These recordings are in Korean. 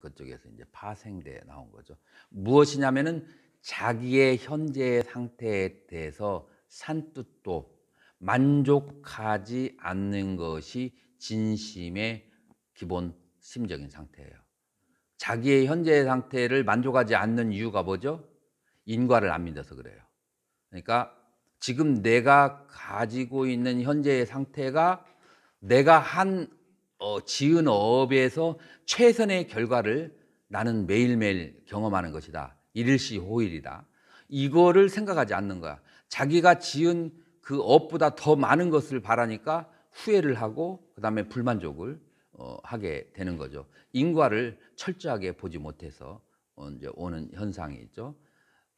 그쪽에서 이제 파생돼 나온 거죠. 무엇이냐면은 자기의 현재 상태에 대해서 산뜻도 만족하지 않는 것이 진심의 기본 심적인 상태예요. 자기의 현재 상태를 만족하지 않는 이유가 뭐죠? 인과를 안 믿어서 그래요. 그러니까 지금 내가 가지고 있는 현재의 상태가 내가 한 어, 지은 업에서 최선의 결과를 나는 매일매일 경험하는 것이다. 일일시 호일이다. 이거를 생각하지 않는 거야. 자기가 지은 그 업보다 더 많은 것을 바라니까 후회를 하고 그다음에 불만족을 어, 하게 되는 거죠. 인과를 철저하게 보지 못해서 어, 이제 오는 현상이 있죠.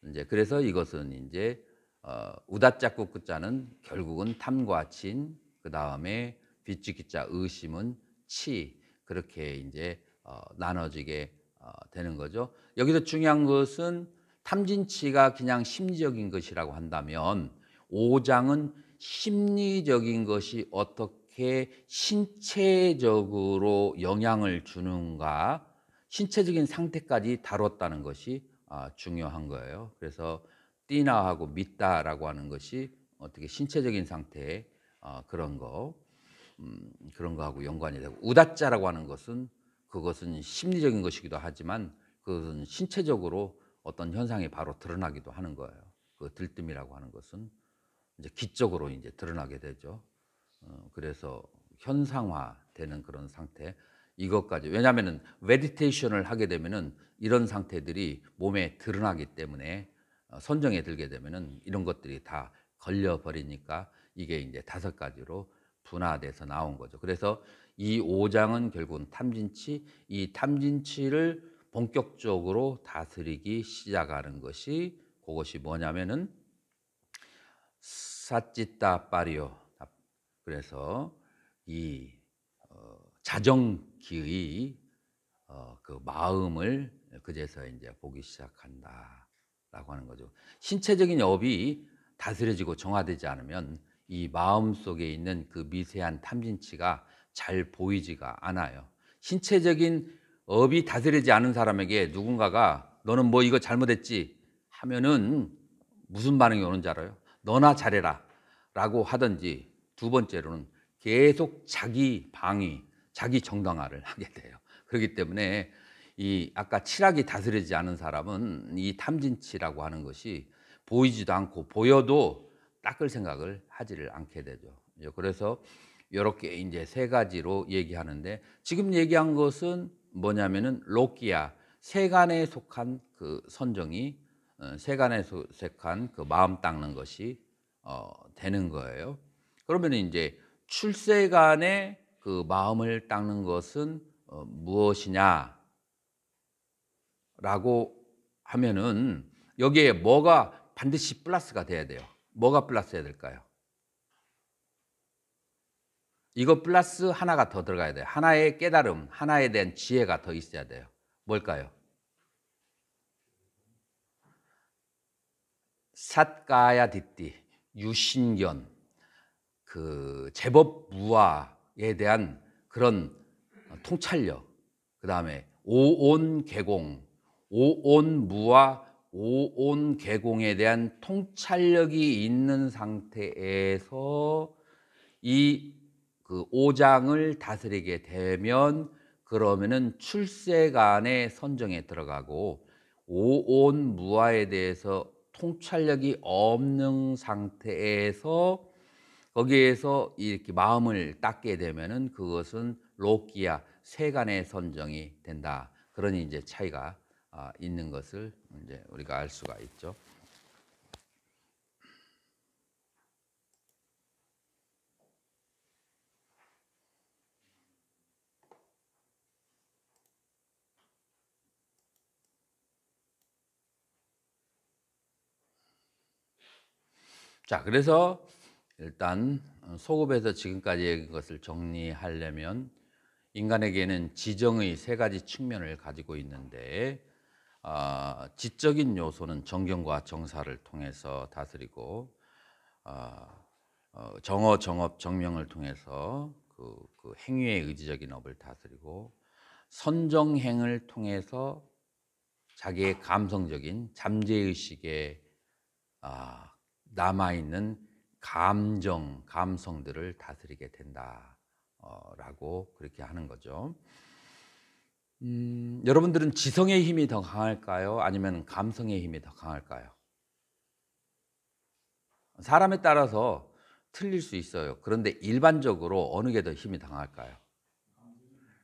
이제 그래서 이것은 이제 어, 우다짝고 끝자는 결국은 탐과 친, 그 다음에 빚지기자 의심은 치 그렇게 이제 어, 나눠지게 어, 되는 거죠. 여기서 중요한 것은 탐진치가 그냥 심리적인 것이라고 한다면 5장은 심리적인 것이 어떻게 신체적으로 영향을 주는가 신체적인 상태까지 다뤘다는 것이 아, 중요한 거예요. 그래서 띠나하고 믿다라고 하는 것이 어떻게 신체적인 상태 어, 그런 거 음, 그런 거하고 연관이 되고 우다짜라고 하는 것은 그것은 심리적인 것이기도 하지만 그것은 신체적으로 어떤 현상이 바로 드러나기도 하는 거예요. 그 들뜸이라고 하는 것은 이제 기적으로 이제 드러나게 되죠. 어, 그래서 현상화되는 그런 상태 이것까지 왜냐하면은 메디테이션을 하게 되면은 이런 상태들이 몸에 드러나기 때문에 어, 선정에 들게 되면은 이런 것들이 다 걸려 버리니까 이게 이제 다섯 가지로 분화돼서 나온 거죠. 그래서 이 5장은 결국은 탐진치, 이 탐진치를 본격적으로 다스리기 시작하는 것이 그것이 뭐냐면은 사찌따 파리오. 그래서 이 어, 자정기의 어, 그 마음을 그제서 이제 보기 시작한다라고 하는 거죠. 신체적인 업이 다스려지고 정화되지 않으면 이 마음 속에 있는 그 미세한 탐진치가 잘 보이지가 않아요. 신체적인 업이 다스리지 않은 사람에게 누군가가 너는 뭐 이거 잘못했지 하면은 무슨 반응이 오는지 알아요? 너나 잘해라 라고 하든지 두 번째로는 계속 자기 방위, 자기 정당화를 하게 돼요. 그렇기 때문에 이 아까 칠학이 다스리지 않은 사람은 이 탐진치라고 하는 것이 보이지도 않고 보여도 닦을 생각을 하지를 않게 되죠. 예, 그래서 이렇게 이제 세 가지로 얘기하는데 지금 얘기한 것은 뭐냐면은 로키아 세간에 속한 그 선정이 어, 세간에 속한 그 마음 닦는 것이 어, 되는 거예요. 그러면 이제 출세간의 그 마음을 닦는 것은 어, 무엇이냐라고 하면은 여기에 뭐가 반드시 플러스가 돼야 돼요. 뭐가 플러스해야 될까요? 이거 플러스 하나가 더 들어가야 돼요. 하나의 깨달음, 하나에 대한 지혜가 더 있어야 돼요. 뭘까요? 삿가야 디 유신견, 그 제법 무화에 대한 그런 통찰력, 그 다음에 오온 개공, 오온 무화 오온 개공에 대한 통찰력이 있는 상태에서 이그 5장을 다스리게 되면 그러면은 출세간의 선정에 들어가고 오온 무아에 대해서 통찰력이 없는 상태에서 거기에서 이렇게 마음을 닦게 되면은 그것은 로키아 세간의 선정이 된다. 그런 이제 차이가 아, 있는 것을 이제 우리가 알 수가 있죠. 자, 그래서 일단 소급에서 지금까지 얘기한 것을 정리하려면 인간에게는 지정의 세 가지 측면을 가지고 있는데 어, 지적인 요소는 정경과 정사를 통해서 다스리고 어, 어, 정어, 정업, 정명을 통해서 그, 그 행위의 의지적인 업을 다스리고 선정행을 통해서 자기의 감성적인 잠재의식에 아, 남아있는 감정, 감성들을 다스리게 된다라고 어, 그렇게 하는 거죠. 음, 여러분들은 지성의 힘이 더 강할까요? 아니면 감성의 힘이 더 강할까요? 사람에 따라서 틀릴 수 있어요. 그런데 일반적으로 어느 게 더 힘이 강할까요?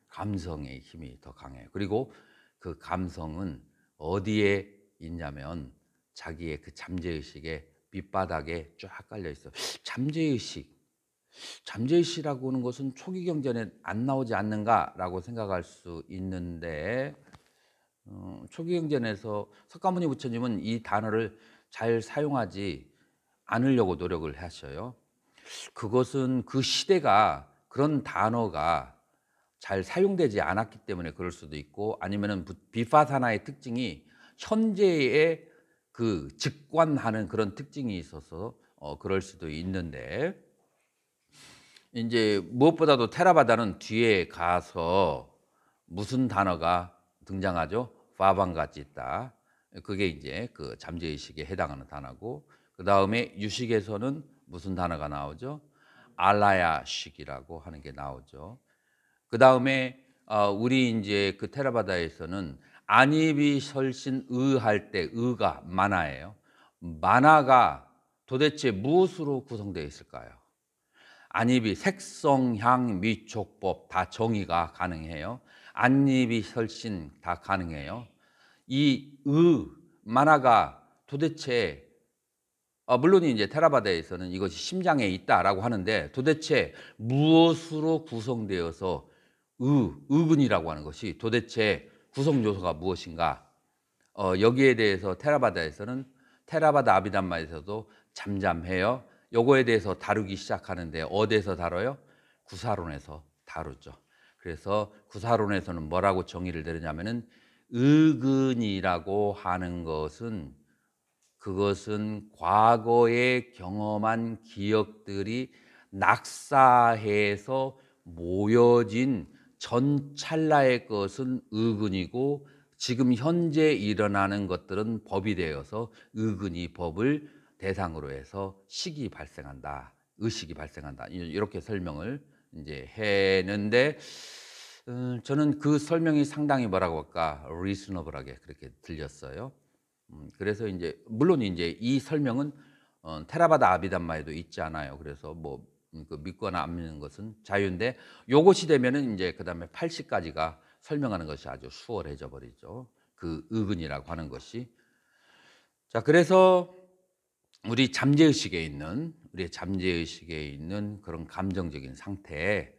감성의 힘이 더 강해요. 그리고 그 감성은 어디에 있냐면 자기의 그 잠재의식의 밑바닥에 쫙 깔려 있어. 잠재의식 잠재의식이라고 하는 것은 초기 경전에 안 나오지 않는가라고 생각할 수 있는데 음, 초기 경전에서 석가모니 부처님은 이 단어를 잘 사용하지 않으려고 노력을 하셔요. 그것은 그 시대가 그런 단어가 잘 사용되지 않았기 때문에 그럴 수도 있고 아니면 비파사나의 특징이 현재의 그 직관하는 그런 특징이 있어서 어, 그럴 수도 있는데 이제 무엇보다도 테라바다는 뒤에 가서 무슨 단어가 등장하죠? 파방 같이 있다. 그게 이제 그 잠재의식에 해당하는 단어고 그 다음에 유식에서는 무슨 단어가 나오죠? 알라야식이라고 하는 게 나오죠. 그 다음에 어, 우리 이제 그 테라바다에서는 안입이 설신 의할 때 의가 만화예요. 만화가 도대체 무엇으로 구성되어 있을까요? 안입이 색성향 미촉법 다 정의가 가능해요. 안입이 설신 다 가능해요. 이의 만화가 도대체 어, 아, 물론 이제 테라바다에서는 이것이 심장에 있다라고 하는데 도대체 무엇으로 구성되어서 의, 의근이라고 하는 것이 도대체 구성 요소가 무엇인가? 어, 여기에 대해서 테라바다에서는 테라바다 아비담마에서도 잠잠해요. 요거에 대해서 다루기 시작하는데 어디에서 다뤄요? 구사론에서 다루죠. 그래서 구사론에서는 뭐라고 정의를 내리냐면은 의근이라고 하는 것은 그것은 과거에 경험한 기억들이 낙사해서 모여진 전 찰나의 것은 의근이고 지금 현재 일어나는 것들은 법이 되어서 의근이 법을 대상으로 해서 식이 발생한다, 의식이 발생한다 이렇게 설명을 이제 했는데 음, 저는 그 설명이 상당히 뭐라고 할까 리스너블하게 그렇게 들렸어요. 음, 그래서 이제 물론 이제 이 설명은 어, 테라바다 아비담마에도 있지 않아요. 그래서 뭐그 음, 믿거나 안 믿는 것은 자유인데 요것이 되면은 이제 그다음에 80까지가 설명하는 것이 아주 수월해져 버리죠. 그 의근이라고 하는 것이 자 그래서 우리 잠재의식에 있는 우리의 잠재의식에 있는 그런 감정적인 상태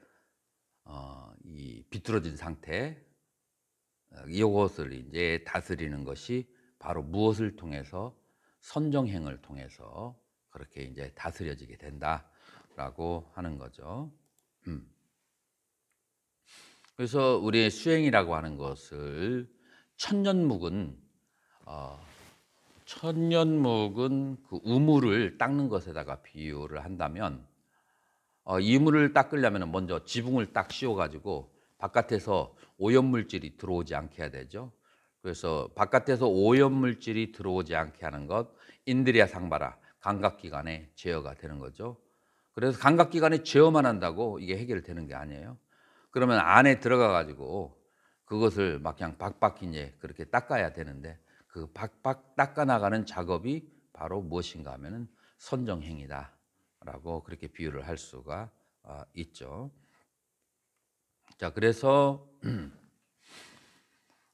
어, 이 비뚤어진 상태 어, 이것을 이제 다스리는 것이 바로 무엇을 통해서 선정행을 통해서 그렇게 이제 다스려지게 된다라고 하는 거죠. 음. 그래서 우리의 수행이라고 하는 것을 천년묵은 어, 천년묵은 그 우물을 닦는 것에다가 비유를 한다면 어, 이물을 닦으려면 먼저 지붕을 딱 씌워가지고 바깥에서 오염물질이 들어오지 않게 해야 되죠. 그래서 바깥에서 오염물질이 들어오지 않게 하는 것 인드리아 상바라 감각기관의 제어가 되는 거죠. 그래서 감각기관의 제어만 한다고 이게 해결되는 게 아니에요. 그러면 안에 들어가 가지고 그것을 막 그냥 박박 이제 그렇게 닦아야 되는데 그 박박 닦아나가는 작업이 바로 무엇인가 하면은 선정행위다라고 그렇게 비유를 할 수가 아, 있죠. 자, 그래서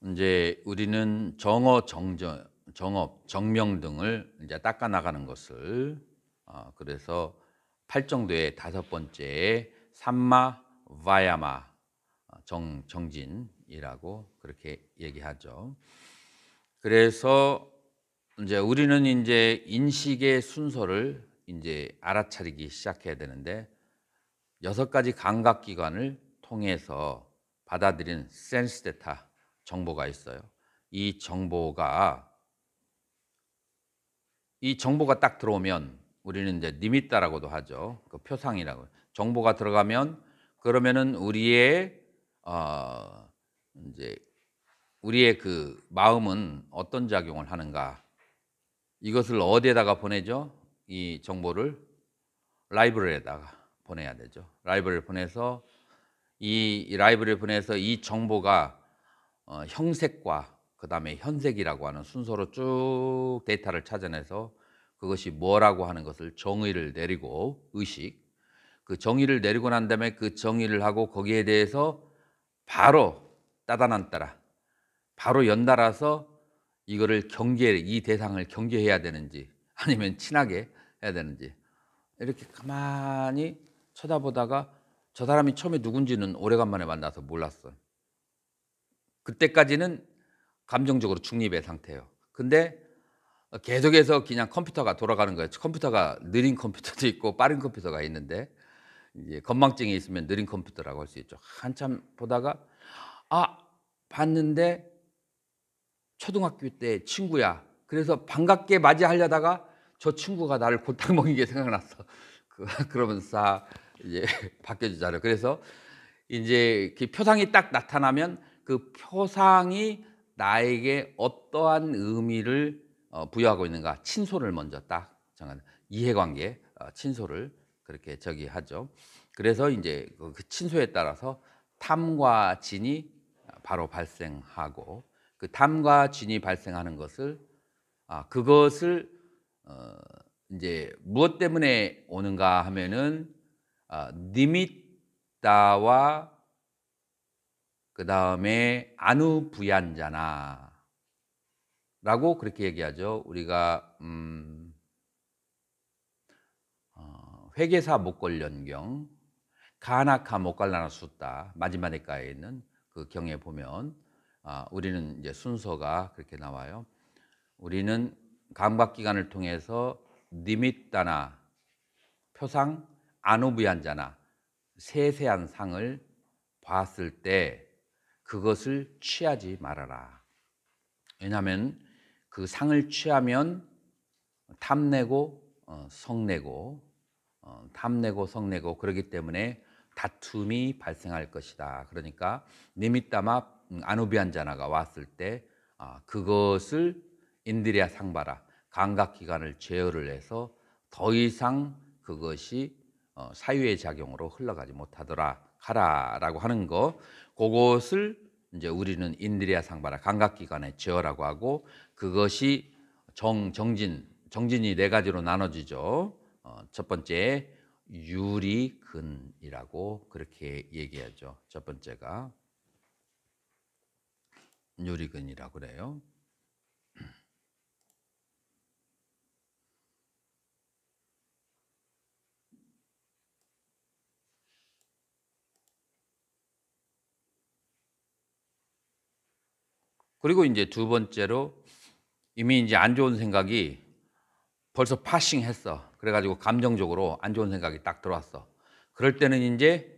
이제 우리는 정어 정전 정업, 정명 등을 이제 닦아 나가는 것을 어, 그래서 팔정도의 다섯 번째 삼마 와야마 아, 정 정진이라고 그렇게 얘기하죠. 그래서 이제 우리는 이제 인식의 순서를 이제 알아차리기 시작해야 되는데 여섯 가지 감각 기관을 통해서 받아들인 센스 데타 정보가 있어요. 이 정보가 이 정보가 딱 들어오면 우리는 이제 니미따라고도 하죠. 그 표상이라고. 정보가 들어가면 그러면은 우리의 어 이제 우리의 그 마음은 어떤 작용을 하는가? 이것을 어디에다가 보내죠? 이 정보를 라이브러리에다가 보내야 되죠. 라이브러리를 보내서 이, 라이브러리를 보내서 이 정보가 어, 형색과 그 다음에 현색이라고 하는 순서로 쭉 데이터를 찾아내서 그것이 뭐라고 하는 것을 정의를 내리고 의식 그 정의를 내리고 난 다음에 그 정의를 하고 거기에 대해서 바로 따다난 따라 바로 연달아서 이거를 경계, 이 대상을 경계해야 되는지 아니면 친하게 해야 되는지 이렇게 가만히 쳐다보다가 저 사람이 처음에 누군지는 오래간만에 만나서 몰랐어. 요 그때까지는 감정적으로 중립의 상태예요. 근데 계속해서 그냥 컴퓨터가 돌아가는 거예요. 컴퓨터가 느린 컴퓨터도 있고 빠른 컴퓨터가 있는데 이제 건망증이 있으면 느린 컴퓨터라고 할 수 있죠. 한참 보다가 아 봤는데 초등학교 때 친구야. 그래서 반갑게 맞이하려다가 저 친구가 나를 골탕 먹인 게 생각났어. 그, 그러면서 싹 이제 바뀌어지잖아요. 그래서 이제 그 표상이 딱 나타나면 그 표상이 나에게 어떠한 의미를 어, 부여하고 있는가. 친소를 먼저 딱정한 이해관계, 어, 친소를 그렇게 저기 하죠. 그래서 이제 그, 그 친소에 따라서 탐과 진이 어, 바로 발생하고 그담과 진이 발생하는 것을 아 그것을 어 이제 무엇 때문에 오는가 하면은 아, 니미따와 그 다음에 아누부얀자나라고 그렇게 얘기하죠. 우리가 음, 어, 회계사 목걸련경 가나카 목갈라나 숫다 마지막 에가에 있는 그 경에 보면 아, 우리는 이제 순서가 그렇게 나와요. 우리는 감각기관을 통해서 니미따나 표상 아누부얀자나 세세한 상을 봤을 때 그것을 취하지 말아라. 왜냐하면 그 상을 취하면 탐내고 어, 성내고 어, 탐내고 성내고 그러기 때문에 다툼이 발생할 것이다. 그러니까 니미따마 음, 아누비안 자나가 왔을 때 아, 그것을 인드리아 상바라 감각 기관을 제어를 해서 더 이상 그것이 어, 사유의 작용으로 흘러가지 못하더라 하라라고 하는 거 그것을 이제 우리는 인드리아 상바라 감각 기관의 제어라고 하고 그것이 정 정진 정진이 네 가지로 나눠지죠. 어, 첫 번째 유리근이라고 그렇게 얘기하죠. 첫 번째가 유리근이라고 그래요. 그리고 이제 두 번째로 이미 이제 안 좋은 생각이 벌써 파싱했어. 그래가지고 감정적으로 안 좋은 생각이 딱 들어왔어. 그럴 때는 이제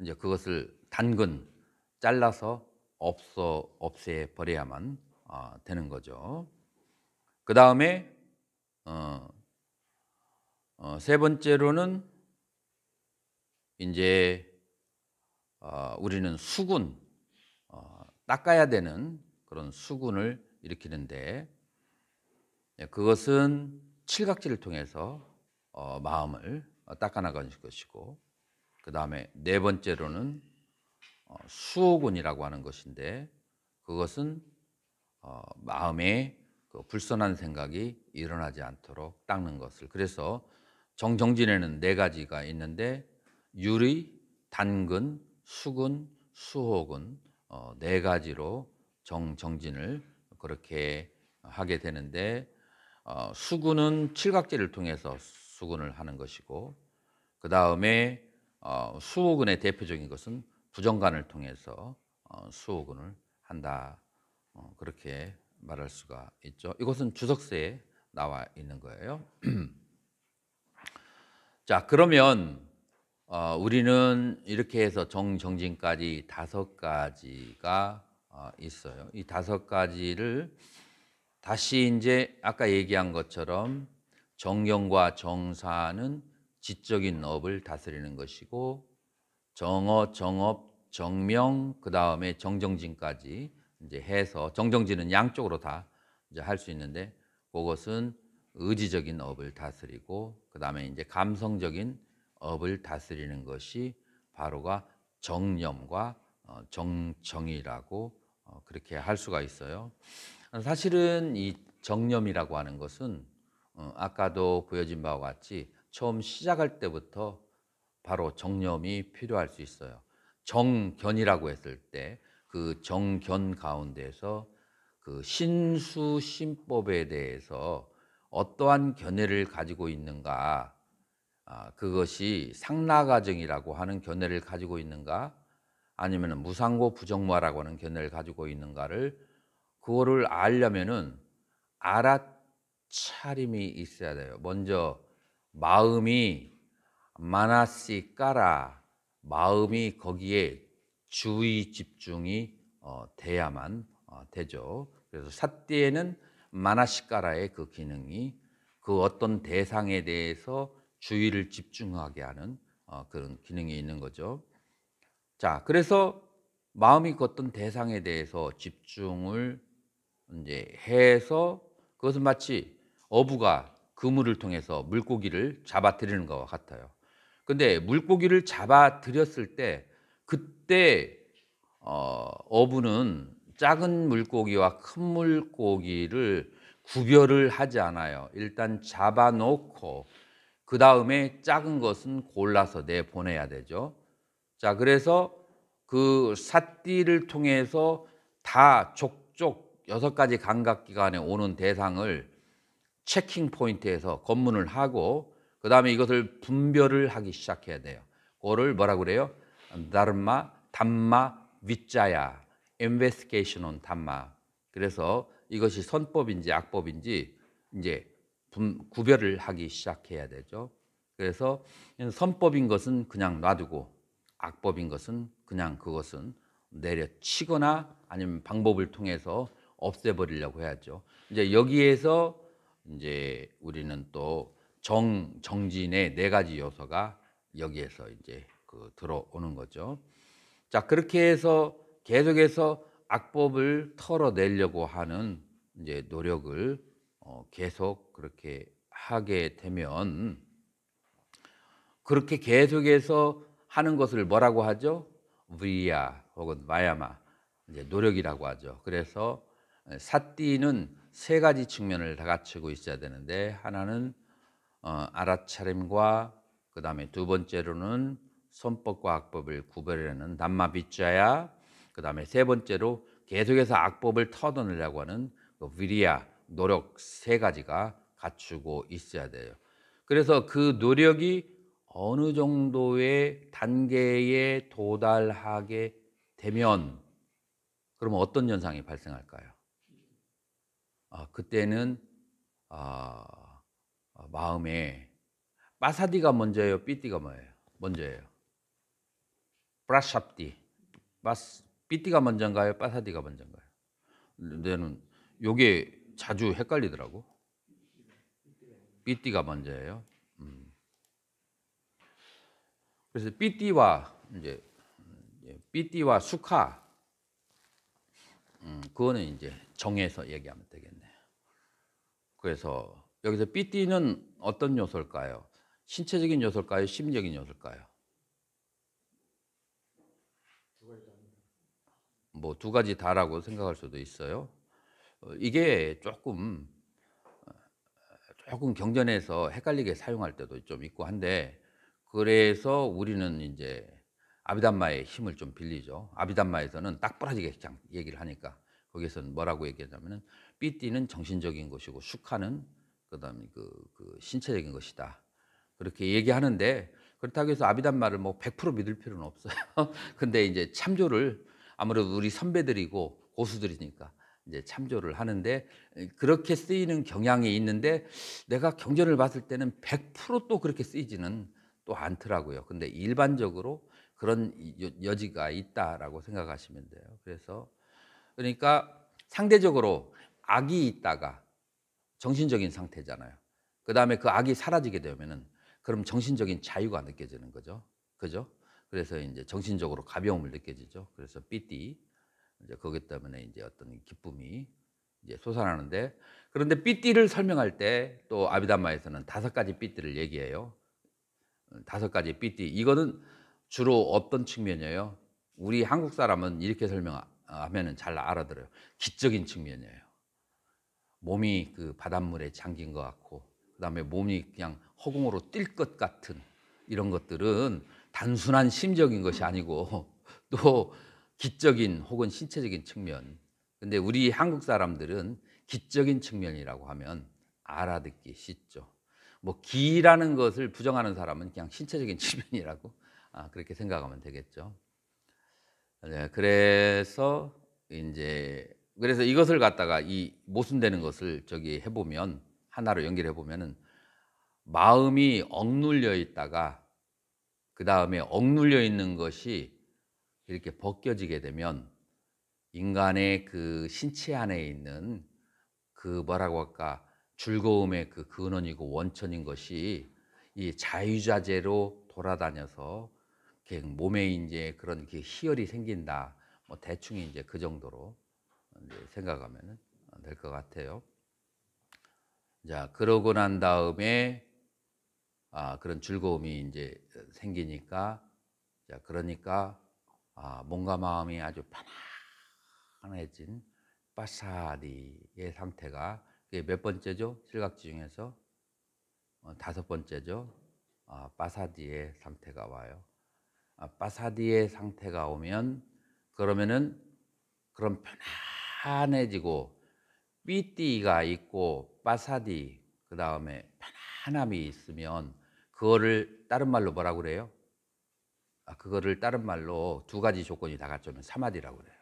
이제 그것을 단근 잘라서 없어 없애 버려야만 어, 되는 거죠. 그 다음에 어, 어, 세 번째로는 이제 어, 우리는 수군 어, 닦아야 되는 그런 수군을 일으키는데 예, 그것은 칠각지를 통해서 어, 마음을 닦아나가는 것이고 그 다음에 네 번째로는 어, 수호군이라고 하는 것인데 그것은 어, 마음에 그 불선한 생각이 일어나지 않도록 닦는 것을 그래서 정정진에는 네 가지가 있는데 유리, 단근, 수근, 수옥은 어, 네 가지로 정정진을 그렇게 하게 되는데 어, 수근은 칠각지를 통해서 수근을 하는 것이고 그 다음에 어, 수옥은의 대표적인 것은 부정관을 통해서 어, 수호군을 한다 어, 그렇게 말할 수가 있죠. 이것은 주석서에 나와 있는 거예요. 자 그러면 어, 우리는 이렇게 해서 정정진까지 다섯 가지가 있어요. 이 다섯 가지를 다시 이제 아까 얘기한 것처럼 정경과 정사는 지적인 업을 다스리는 것이고 정어, 정업, 정명, 그 다음에 정정진까지 이제 해서 정정진은 양쪽으로 다 이제 할 수 있는데 그것은 의지적인 업을 다스리고 그 다음에 이제 감성적인 업을 다스리는 것이 바로가 정념과 어, 정정이라고 어, 그렇게 할 수가 있어요. 사실은 이 정념이라고 하는 것은 어, 아까도 보여진 바와 같이 처음 시작할 때부터 바로 정념이 필요할 수 있어요. 정견이라고 했을 때 그 정견 가운데서 그 신수 신법에 대해서 어떠한 견해를 가지고 있는가 아, 그것이 상라가정이라고 하는 견해를 가지고 있는가 아니면 무상고 부정마라고 하는 견해를 가지고 있는가를 그거를 알려면은 알아차림이 있어야 돼요. 먼저 마음이 마나시 까라 마음이 거기에 주의 집중이 어, 돼야만 어, 되죠. 그래서 사띠에는 마나시까라의 그 기능이 그 어떤 대상에 대해서 주의를 집중하게 하는 어, 그런 기능이 있는 거죠. 자, 그래서 마음이 그 어떤 대상에 대해서 집중을 이제 해서 그것은 마치 어부가 그물을 통해서 물고기를 잡아들이는 것과 같아요. 근데 물고기를 잡아들였을 때 그때 어, 어부는 작은 물고기와 큰 물고기를 구별을 하지 않아요. 일단 잡아놓고 그 다음에 작은 것은 골라서 내 보내야 되죠. 자 그래서 그 삿띠를 통해서 다 족족 여섯 가지 감각 기관에 오는 대상을 체킹 포인트에서 검문을 하고 그 다음에 이것을 분별을 하기 시작해야 돼요. 그거를 뭐라고 그래요? 다르마, 담마, 위자야, investigation on 담마. 그래서 이것이 선법인지 악법인지 이제 분, 구별을 하기 시작해야 되죠. 그래서 선법인 것은 그냥 놔두고 악법인 것은 그냥 그것은 내려치거나 아니면 방법을 통해서 없애버리려고 해야죠. 이제 여기에서 이제 우리는 또 정, 정진의 네 가지 요소가 여기에서 이제 그 들어오는 거죠. 자, 그렇게 해서 계속해서 악법을 털어내려고 하는 이제 노력을 어, 계속 그렇게 하게 되면 그렇게 계속해서 하는 것을 뭐라고 하죠? 브야 혹은 마야마 이제 노력이라고 하죠. 그래서 사띠는 세 가지 측면을 다 갖추고 있어야 되는데 하나는 어, 알아차림과 그 다음에 두 번째로는 손법과 악법을 구별하는 남마비자야 그 다음에 세 번째로 계속해서 악법을 터놓으려고 하는 그위리아 노력 세 가지가 갖추고 있어야 돼요. 그래서 그 노력이 어느 정도의 단계에 도달하게 되면 그러면 어떤 현상이 발생할까요? 아, 그때는 아, 어, 마음에 빠사디가 먼저예요, 삐띠가 뭐예요? 먼저예요. 브라샵디. 삐띠가 먼저인가요? 빠사디가 먼저인가요? 근데는 요게 자주 헷갈리더라고. 삐띠가 먼저예요. 음. 그래서 삐띠와 이제 음, 예, 삐띠와 수카 음, 그거는 이제 정해서 얘기하면 되겠네. 그래서 여기서 삐띠는 어떤 요소일까요? 신체적인 요소일까요? 심리적인 요소일까요? 뭐 두 가지 다라고 생각할 수도 있어요. 어, 이게 조금 조금 경전에서 헷갈리게 사용할 때도 좀 있고 한데 그래서 우리는 이제 아비담마의 힘을 좀 빌리죠. 아비담마에서는 딱 부러지게 얘기를 하니까 거기서는 뭐라고 얘기하냐면 삐띠는 정신적인 것이고 슈카는 그다음에 그, 그 신체적인 것이다. 그렇게 얘기하는데 그렇다고 해서 아비단 말을 뭐 100% 믿을 필요는 없어요. 근데 이제 참조를 아무래도 우리 선배들이고 고수들이니까 이제 참조를 하는데 그렇게 쓰이는 경향이 있는데 내가 경전을 봤을 때는 100%또 그렇게 쓰이지는 또 않더라고요. 근데 일반적으로 그런 여지가 있다라고 생각하시면 돼요. 그래서 그러니까 상대적으로 악이 있다가 정신적인 상태잖아요. 그 다음에 그 악이 사라지게 되면은 그럼 정신적인 자유가 느껴지는 거죠. 그죠? 그래서 이제 정신적으로 가벼움을 느껴지죠. 그래서 삐띠 이제 거기 때문에 이제 어떤 기쁨이 이제 솟아나는데 그런데 삐띠를 설명할 때 또 아비담마에서는 다섯 가지 삐띠를 얘기해요. 다섯 가지 삐띠 이거는 주로 어떤 측면이에요? 우리 한국 사람은 이렇게 설명하면잘 알아들어요. 기적인 측면이에요. 몸이 그 바닷물에 잠긴 것 같고 그다음에 몸이 그냥 허공으로 뛸 것 같은 이런 것들은 단순한 심적인 것이 아니고 또 기적인 혹은 신체적인 측면. 근데 우리 한국 사람들은 기적인 측면이라고 하면 알아듣기 쉽죠. 뭐 기라는 것을 부정하는 사람은 그냥 신체적인 측면이라고 아, 그렇게 생각하면 되겠죠. 네, 그래서 이제 그래서 이것을 갖다가 이 모순되는 것을 저기 해보면 하나로 연결해 보면은 마음이 억눌려 있다가 그 다음에 억눌려 있는 것이 이렇게 벗겨지게 되면 인간의 그 신체 안에 있는 그 뭐라고 할까 즐거움의 그 근원이고 원천인 것이 이 자유자재로 돌아다녀서 몸에 이제 그런 희열이 생긴다. 뭐 대충 이제 그 정도로 생각하면 될 것 같아요. 자, 그러고 난 다음에 아, 그런 즐거움이 이제 생기니까 자, 그러니까 아, 몸과 마음이 아주 편안해진 빠사리의 상태가 그게 몇 번째죠? 실각지 중에서 어, 다섯 번째죠. 아, 빠사디의 상태가 와요. 아, 빠사디의 상태가 오면 그러면은 그런 편안 환해지고 삐띠가 있고 빠사디 그 다음에 편안함이 있으면 그거를 다른 말로 뭐라 그래요? 아, 그거를 다른 말로 두 가지 조건이 다 갖추면 사마디라고 그래요.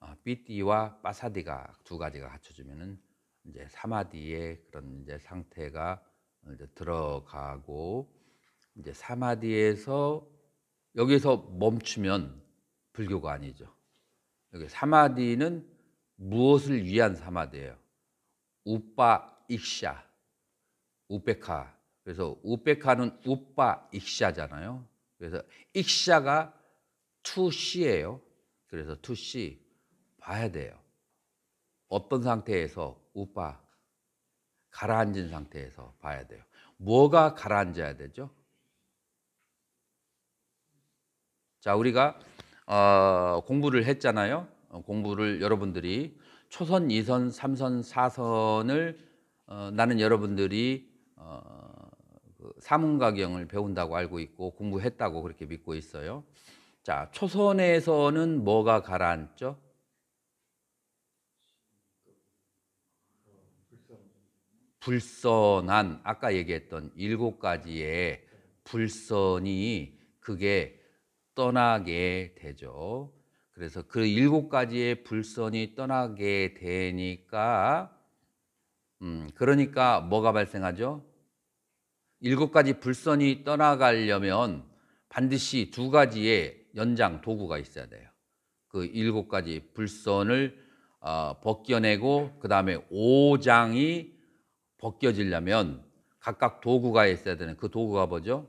아, 삐띠와 빠사디가 두 가지가 갖춰지면은 이제 사마디의 그런 이제 상태가 이제 들어가고 이제 사마디에서 여기서 멈추면 불교가 아니죠. 사마디는 무엇을 위한 사마디예요. 우빠 익샤, 우베카. 그래서 우베카는 우빠 익샤잖아요. 그래서 익샤가 투시예요. 그래서 투시 봐야 돼요. 어떤 상태에서 우빠 가라앉은 상태에서 봐야 돼요. 뭐가 가라앉아야 되죠? 자, 우리가 어, 공부를 했잖아요. 어, 공부를 여러분들이 초선, 2선, 3선, 4선을 어, 나는 여러분들이 어, 그 사문가경을 배운다고 알고 있고 공부했다고 그렇게 믿고 있어요. 자, 초선에서는 뭐가 가라앉죠? 불선한 아까 얘기했던 일곱 가지의 불선이 그게 떠나게 되죠. 그래서 그 일곱 가지의 불선이 떠나게 되니까, 음, 그러니까 뭐가 발생하죠? 일곱 가지 불선이 떠나가려면 반드시 두 가지의 연장 도구가 있어야 돼요. 그 일곱 가지 불선을 어, 벗겨내고 그 다음에 오장이 벗겨지려면 각각 도구가 있어야 되는 그 도구가 뭐죠?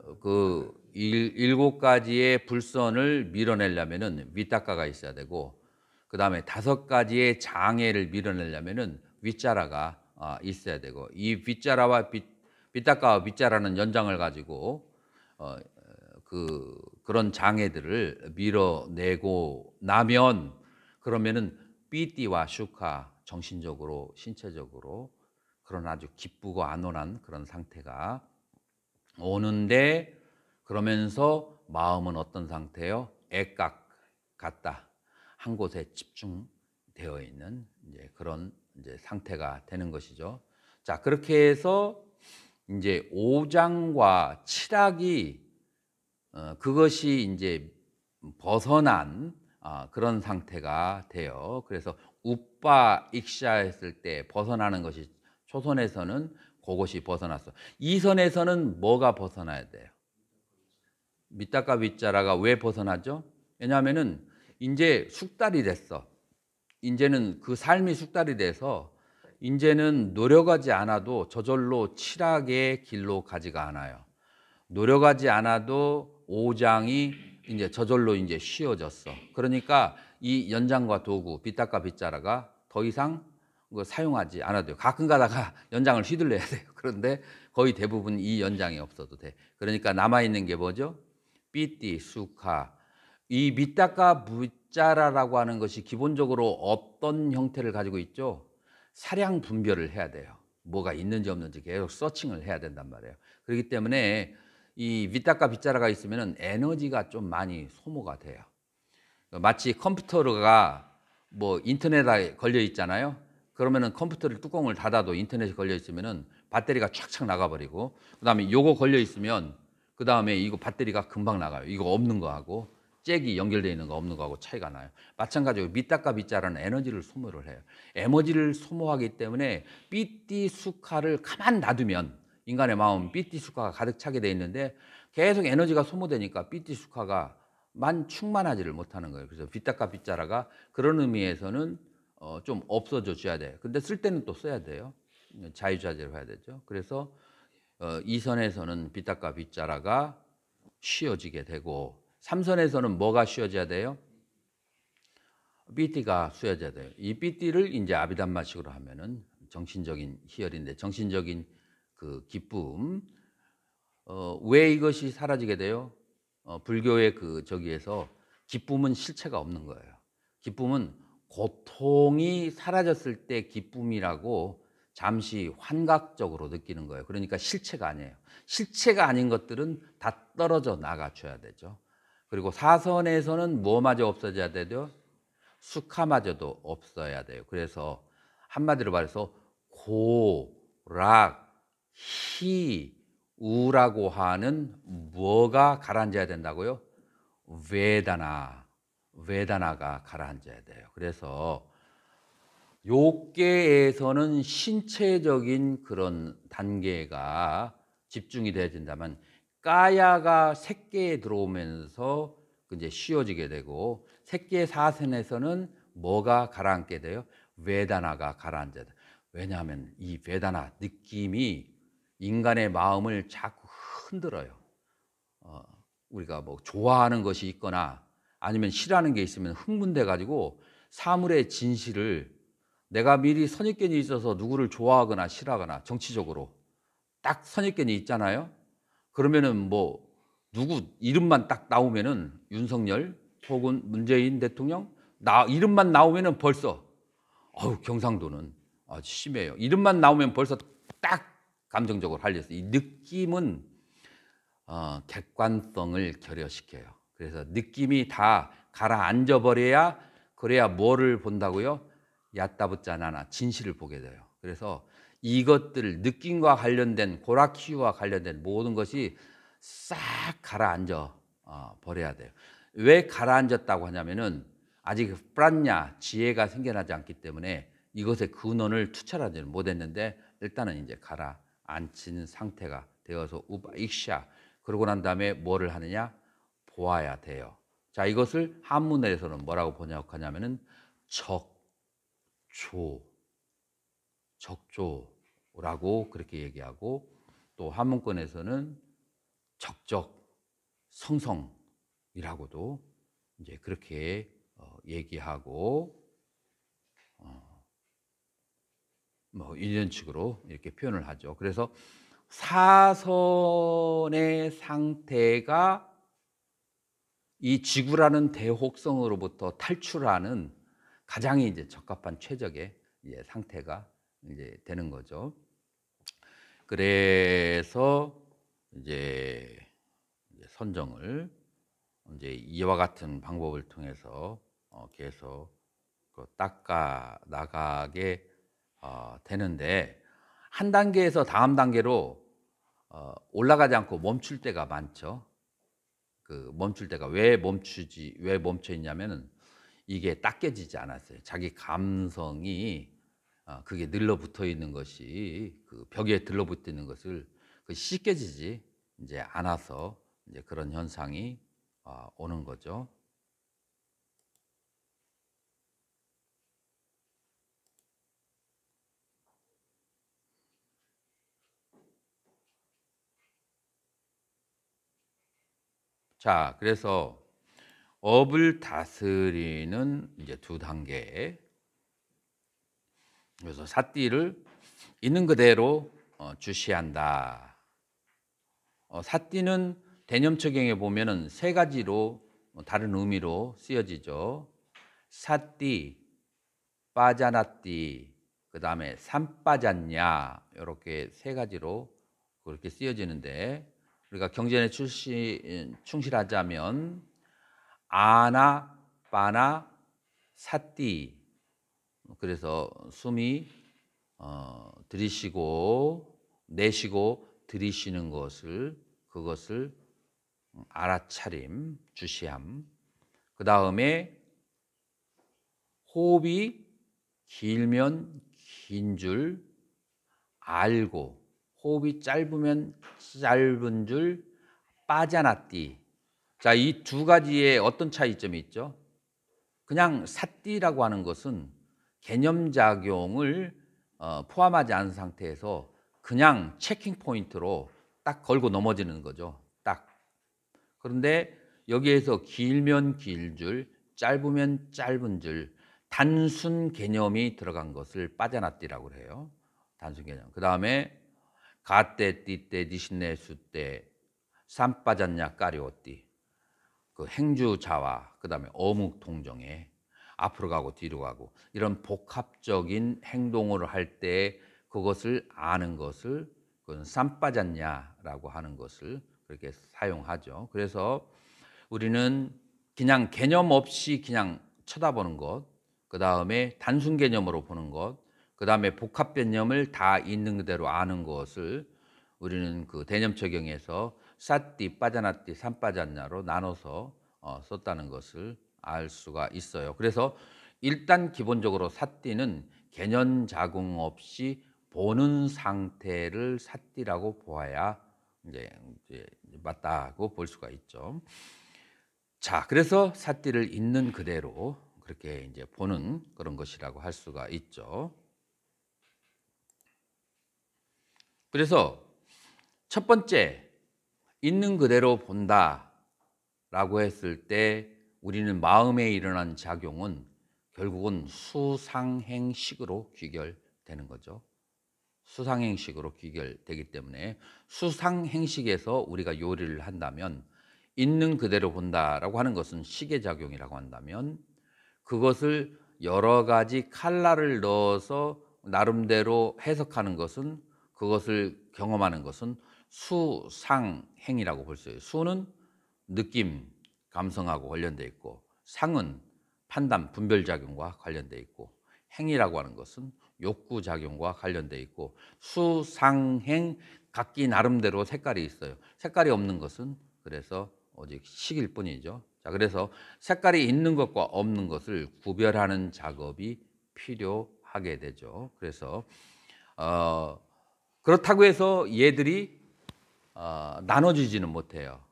어, 그 일곱 가지의 불선을 밀어내려면은 윗닦가가 있어야 되고 그 다음에 다섯 가지의 장애를 밀어내려면은 윗자라가 아, 있어야 되고 이 윗자라와 윗닦가와 윗자라는 연장을 가지고 어, 그 그런 장애들을 밀어내고 나면 그러면은 삐띠와 슈카 정신적으로 신체적으로 그런 아주 기쁘고 안온한 그런 상태가 오는데 그러면서 마음은 어떤 상태요? 애깍 같다. 한 곳에 집중되어 있는 이제 그런 이제 상태가 되는 것이죠. 자, 그렇게 해서 이제 5장과 7학이 어, 그것이 이제 벗어난 어, 그런 상태가 돼요. 그래서 우빠 익샤 했을 때 벗어나는 것이 초선에서는 그것이 벗어났어. 이선에서는 뭐가 벗어나야 돼요? 밑단가 윗자라가 왜 벗어나죠? 왜냐하면은 이제 숙달이 됐어. 이제는 그 삶이 숙달이 돼서 이제는 노력하지 않아도 저절로 칠하게 길로 가지가 않아요. 노력하지 않아도 오장이 이제 저절로 이제 쉬워졌어. 그러니까 이 연장과 도구, 빗닦아 빗자라가 더 이상 그 사용하지 않아도 돼요. 가끔 가다가 연장을 휘둘러야 돼요. 그런데 거의 대부분 이 연장이 없어도 돼. 그러니까 남아있는 게 뭐죠? 삐띠, 수카. 이 밑다가 무자라라고 하는 것이 기본적으로 어떤 형태를 가지고 있죠? 사량 분별을 해야 돼요. 뭐가 있는지 없는지 계속 서칭을 해야 된단 말이에요. 그렇기 때문에 이 밑다가 빗자라가 있으면 에너지가 좀 많이 소모가 돼요. 마치 컴퓨터가 뭐 인터넷에 걸려 있잖아요. 그러면은 컴퓨터를 뚜껑을 닫아도 인터넷에 걸려 있으면은 배터리가 착착 나가버리고 그다음에 요거 걸려 있으면 그 다음에 이거 배터리가 금방 나가요. 이거 없는 거하고 잭이 연결되어 있는 거 없는 거하고 차이가 나요. 마찬가지로 밑단과 빗자라는 에너지를 소모를 해요. 에너지를 소모하기 때문에 삐띠 수카를 가만 놔두면 인간의 마음 삐띠 수카가 가득 차게 돼 있는데 계속 에너지가 소모되니까 삐띠 수카가 만 충만하지를 못하는 거예요. 그래서 빗닦아 빗자라가 그런 의미에서는 어, 좀 없어져 줘야 돼. 요 근데 쓸 때는 또 써야 돼요. 자유자재로 해야 되죠. 그래서 어, 이선에서는 비타과 빗자라가 쉬어지게 되고 삼선에서는 뭐가 쉬어져야 돼요? 삐띠가 쉬어져야 돼요. 이 삐띠를 이제 아비담마식으로 하면은 정신적인 희열인데 정신적인 그 기쁨 어, 왜 이것이 사라지게 돼요? 어, 불교의 그 저기에서 기쁨은 실체가 없는 거예요. 기쁨은 고통이 사라졌을 때 기쁨이라고 잠시 환각적으로 느끼는 거예요. 그러니까 실체가 아니에요. 실체가 아닌 것들은 다 떨어져 나가줘야 되죠. 그리고 사선에서는 뭐마저 없어져야 되죠? 수카마저도 없어야 돼요. 그래서 한마디로 말해서 고, 락, 히, 우라고 하는 뭐가 가라앉아야 된다고요? 외다나, 외다나가 가라앉아야 돼요. 그래서 요괴에서는 신체적인 그런 단계가 집중이 돼야 된다면 까야가 새끼에 들어오면서 그 이제 쉬워지게 되고 새끼의 사선에서는 뭐가 가라앉게 돼요? 외다나가 가라앉아요. 왜냐하면 이 외다나 느낌이 인간의 마음을 자꾸 흔들어요. 어, 우리가 뭐 좋아하는 것이 있거나 아니면 싫어하는 게 있으면 흥분돼 가지고 사물의 진실을 내가 미리 선입견이 있어서 누구를 좋아하거나 싫어하거나 정치적으로 딱 선입견이 있잖아요. 그러면은 뭐 누구 이름만 딱 나오면은 윤석열 혹은 문재인 대통령 나 이름만 나오면은 벌써 어우 경상도는 아, 심해요. 이름만 나오면 벌써 딱 감정적으로 할려서 이 느낌은 어, 객관성을 결여시켜요. 그래서 느낌이 다 가라앉아 버려야 그래야 뭐를 본다고요? 야따붙자나나 진실을 보게 돼요. 그래서 이것들 느낌과 관련된 고라키와 관련된 모든 것이 싹 가라앉아 어, 버려야 돼요. 왜 가라앉았다고 하냐면은 아직 프란냐 지혜가 생겨나지 않기 때문에 이것의 근원을 투철하지 는 못했는데 일단은 이제 가라앉힌 상태가 되어서 우바익샤 그러고 난 다음에 뭐를 하느냐 보아야 돼요. 자 이것을 한문에서는 뭐라고 번역하냐면은 적 조, 적조라고 그렇게 얘기하고 또 한문권에서는 적적, 성성이라고도 이제 그렇게 어, 얘기하고 어, 뭐 일련칙으로 이렇게 표현을 하죠. 그래서 사선의 상태가 이 지구라는 대혹성으로부터 탈출하는 가장 이제 적합한 최적의 이제 상태가 이제 되는 거죠. 그래서 이제 선정을 이제 이와 같은 방법을 통해서 어, 계속 그 닦아 나가게 어, 되는데 한 단계에서 다음 단계로 어, 올라가지 않고 멈출 때가 많죠. 그 멈출 때가 왜 멈추지 왜 멈춰 있냐면은 이게 닦여지지 않았어요. 자기 감성이 어, 그게 늘러붙어 있는 것이 그 벽에 들러붙는 것을 그 씻겨지지 이제 않아서 이제 그런 현상이 어, 오는 거죠. 자, 그래서 업을 다스리는 이제 두 단계. 그래서 사띠를 있는 그대로 어, 주시한다. 어, 사띠는 대념처경에 보면은 세 가지로 뭐 다른 의미로 쓰여지죠. 사띠, 빠자나띠, 그 다음에 산빠졌냐 이렇게 세 가지로 그렇게 쓰여지는데 우리가 경전에 출시, 음, 충실하자면 아나 빠나 사띠 그래서 숨이 어, 들이쉬고 내쉬고 들이쉬는 것을 그것을 음, 알아차림 주시함 그 다음에 호흡이 길면 긴 줄 알고 호흡이 짧으면 짧은 줄 빠져났디 자, 이 두 가지의 어떤 차이점이 있죠? 그냥 삿띠라고 하는 것은 개념작용을 어, 포함하지 않은 상태에서 그냥 체킹 포인트로 딱 걸고 넘어지는 거죠. 딱. 그런데 여기에서 길면 길 줄, 짧으면 짧은 줄, 단순 개념이 들어간 것을 빠져나뛰라고 해요. 단순 개념. 그 다음에 가떼, 띠떼, 니신네, 수떼, 삼빠졌냐, 까리오띠. 그 행주자와 그다음에 어묵 통정에 앞으로 가고 뒤로 가고 이런 복합적인 행동을 할 때 그것을 아는 것을 그건 쌈빠졌냐라고 하는 것을 그렇게 사용하죠. 그래서 우리는 그냥 개념 없이 그냥 쳐다보는 것, 그 다음에 단순 개념으로 보는 것, 그 다음에 복합 개념을 다 있는 그대로 아는 것을 우리는 그 대념 적용에서 삿띠 빠자나띠 산빠자냐로 나눠서 어, 썼다는 것을 알 수가 있어요. 그래서 일단 기본적으로 삿띠는 개념 자궁 없이 보는 상태를 삿띠라고 보아야 이제, 맞다고 볼 수가 있죠. 자, 그래서 삿띠를 있는 그대로 그렇게 이제 보는 그런 것이라고 할 수가 있죠. 그래서 첫 번째 있는 그대로 본다라고 했을 때 우리는 마음에 일어난 작용은 결국은 수상행식으로 귀결되는 거죠. 수상행식으로 귀결되기 때문에 수상행식에서 우리가 요리를 한다면 있는 그대로 본다라고 하는 것은 시계 작용이라고 한다면 그것을 여러 가지 칼라를 넣어서 나름대로 해석하는 것은 그것을 경험하는 것은 수상행이라고 볼 수 있어요. 수는 느낌, 감성하고 관련돼 있고 상은 판단, 분별작용과 관련돼 있고 행이라고 하는 것은 욕구작용과 관련돼 있고 수상행 각기 나름대로 색깔이 있어요. 색깔이 없는 것은 그래서 오직 식일 뿐이죠. 자, 그래서 색깔이 있는 것과 없는 것을 구별하는 작업이 필요하게 되죠. 그래서 어, 그렇다고 해서 얘들이 어, 나눠지지는 못해요.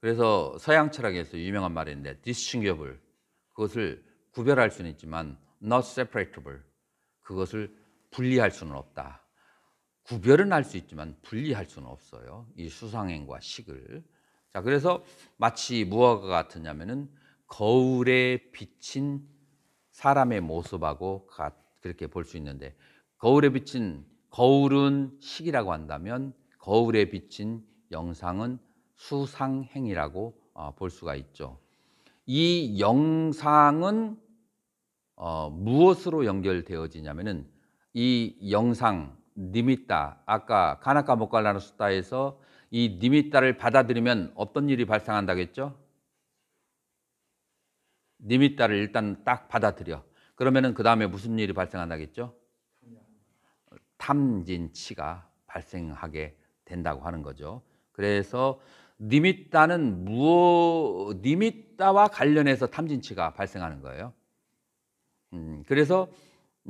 그래서 서양 철학에서 유명한 말인데 distinguishable 그것을 구별할 수는 있지만 not separatable 그것을 분리할 수는 없다. 구별은 할 수 있지만 분리할 수는 없어요. 이 수상행과 식을. 자, 그래서 마치 무엇과 같으냐면은 거울에 비친 사람의 모습하고 같, 그렇게 볼 수 있는데 거울에 비친 거울은 식이라고 한다면 거울에 비친 영상은 수상행이라고 어, 볼 수가 있죠. 이 영상은 어, 무엇으로 연결되어지냐면은 이 영상 니미따 아까 가나카 목갈라노스타에서 이 니미따를 받아들이면 어떤 일이 발생한다겠죠? 니미따를 일단 딱 받아들여. 그러면은 그 다음에 무슨 일이 발생한다겠죠? 탐진치가 발생하게 된다고 하는 거죠. 그래서 니미따는 무어 니미따와 관련해서 탐진치가 발생하는 거예요. 음, 그래서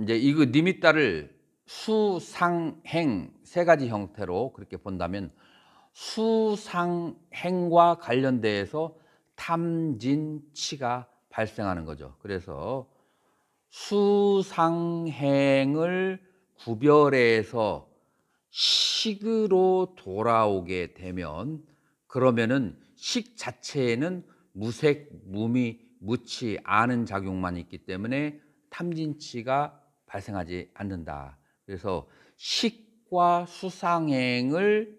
이제 이그 니미따를 수상행 세 가지 형태로 그렇게 본다면 수상행과 관련돼서 탐진치가 발생하는 거죠. 그래서 수상행을 구별해서 식으로 돌아오게 되면 그러면은 식 자체에는 무색, 무미, 묻지 않은 작용만 있기 때문에 탐진치가 발생하지 않는다. 그래서 식과 수상행을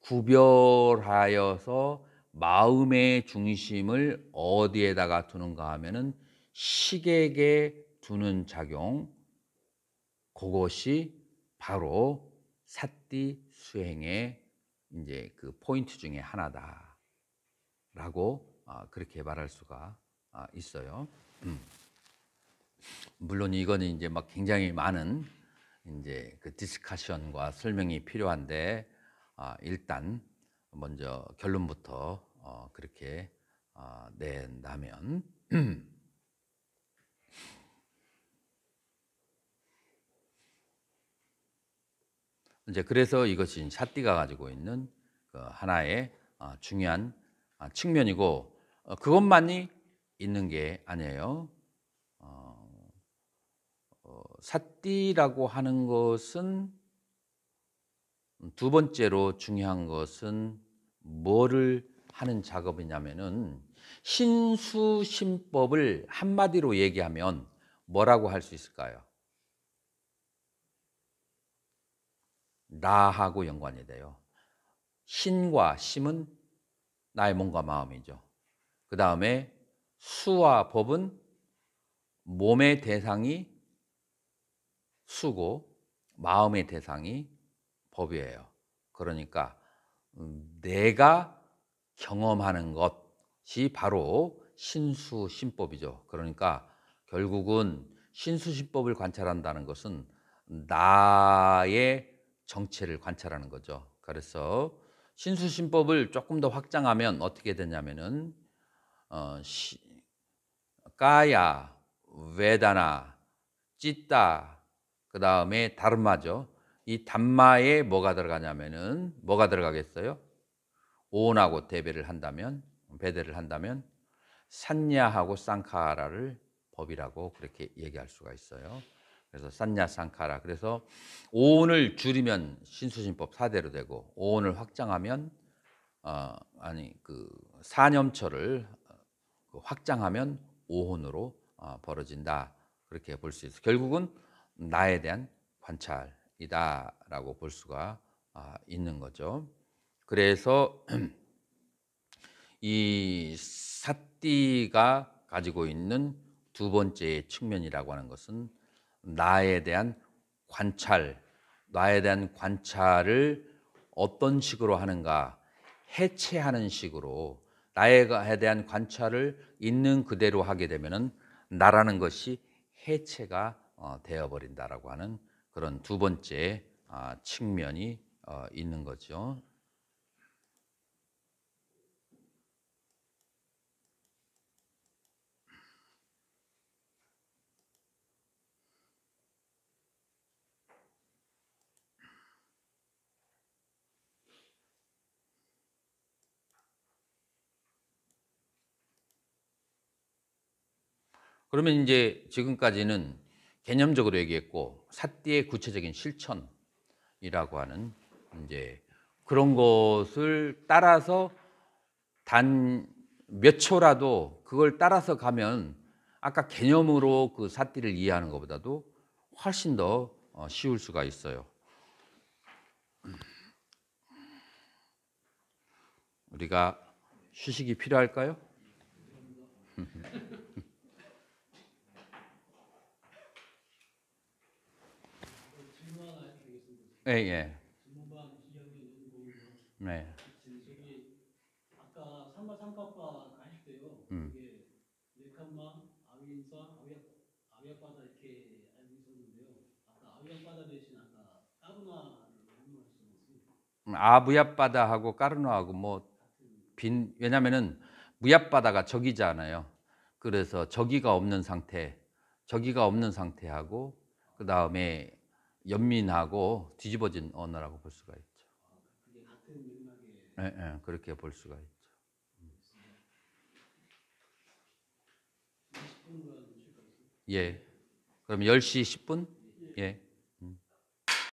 구별하여서 마음의 중심을 어디에다가 두는가 하면은 식에게 두는 작용, 그것이 바로 삿띠 수행의 이제 그 포인트 중에 하나다라고 아, 그렇게 말할 수가 아, 있어요. 음. 물론 이거는 이제 막 굉장히 많은 이제 그 디스카션과 설명이 필요한데 아, 일단 먼저 결론부터 어, 그렇게 낸다면 이제 그래서 이것이 샤띠가 가지고 있는 그 하나의 아, 중요한 아, 측면이고 어, 그것만이 있는 게 아니에요. 사띠라고 어, 어, 하는 것은 두 번째로 중요한 것은 뭐를 하는 작업이냐면은 신수신법을 한마디로 얘기하면 뭐라고 할 수 있을까요? 나하고 연관이 돼요. 신과 심은 나의 몸과 마음이죠. 그 다음에 수와 법은 몸의 대상이 수고 마음의 대상이 법이에요. 그러니까 음, 내가 경험하는 것이 바로 신수신법이죠. 그러니까 결국은 신수신법을 관찰한다는 것은 나의 정체를 관찰하는 거죠. 그래서 신수신법을 조금 더 확장하면 어떻게 되냐면은 어, 시, 까야, 외다나, 찌따, 그 다음에 다른마죠. 이 단마에 뭐가 들어가냐면은 뭐가 들어가겠어요? 오온하고 대배를 한다면 배대를 한다면 산냐하고 쌍카라를 법이라고 그렇게 얘기할 수가 있어요. 그래서 산냐상카라. 그래서 오온을 줄이면 신수신법 4대로 되고 오온을 확장하면 어, 아니 그 사념처를 어, 그 확장하면 오온으로 어, 벌어진다. 그렇게 볼 수 있어. 결국은 나에 대한 관찰이다라고 볼 수가 어, 있는 거죠. 그래서 이 사띠가 가지고 있는 두 번째 측면이라고 하는 것은 나에 대한 관찰, 나에 대한 관찰을 어떤 식으로 하는가 해체하는 식으로 나에 대한 관찰을 있는 그대로 하게 되면은 나라는 것이 해체가 어, 되어 버린다라고 하는 그런 두 번째 아, 측면이 어, 있는 거죠. 그러면 이제 지금까지는 개념적으로 얘기했고 사띠의 구체적인 실천이라고 하는 이제 그런 것을 따라서 단 몇 초라도 그걸 따라서 가면 아까 개념으로 그 사띠를 이해하는 것보다도 훨씬 더 어, 쉬울 수가 있어요. 우리가 휴식이 필요할까요? 예, 예. 네. 저기 아까 삼바 삼각바 하실 때요. 음. 이게 네칸마 아위인사 아위아 아다 이렇게 알고 있었는데요. 아까 아위아바다 대신 아까 까르나를 설명하셨어요. 음, 아부야바다하고 까르나하고 뭐 빈 왜냐면은 무야바다가 적이잖아요. 그래서 저기가 없는 상태, 저기가 없는 상태하고 그 다음에 연민하고 뒤집어진 언어라고 볼 수가 있죠. 아, 예, 예, 그렇게 볼 수가 있죠. 음. 예. 그럼 10시 10분? 예.